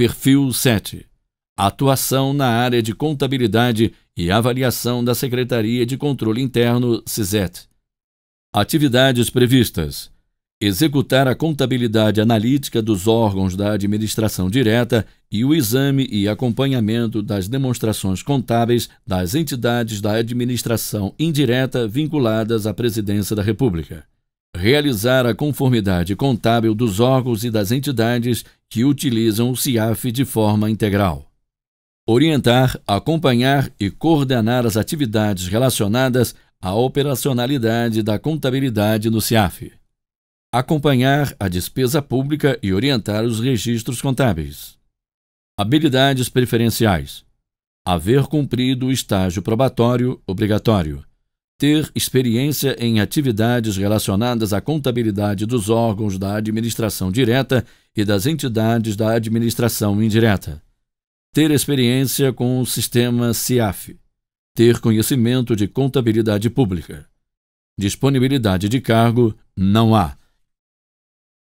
Perfil 7. Atuação na área de contabilidade e avaliação da Secretaria de Controle Interno, SISET. Atividades previstas: executar a contabilidade analítica dos órgãos da administração direta e o exame e acompanhamento das demonstrações contábeis das entidades da administração indireta vinculadas à Presidência da República realizar a conformidade contábil dos órgãos e das entidades que utilizam o CIAF de forma integral. Orientar, acompanhar e coordenar as atividades relacionadas à operacionalidade da contabilidade no CIAF. Acompanhar a despesa pública e orientar os registros contábeis. Habilidades preferenciais: haver cumprido o estágio probatório obrigatório ter experiência em atividades relacionadas à contabilidade dos órgãos da administração direta e das entidades da administração indireta, ter experiência com o sistema CIAF, ter conhecimento de contabilidade pública. Disponibilidade de cargo não há.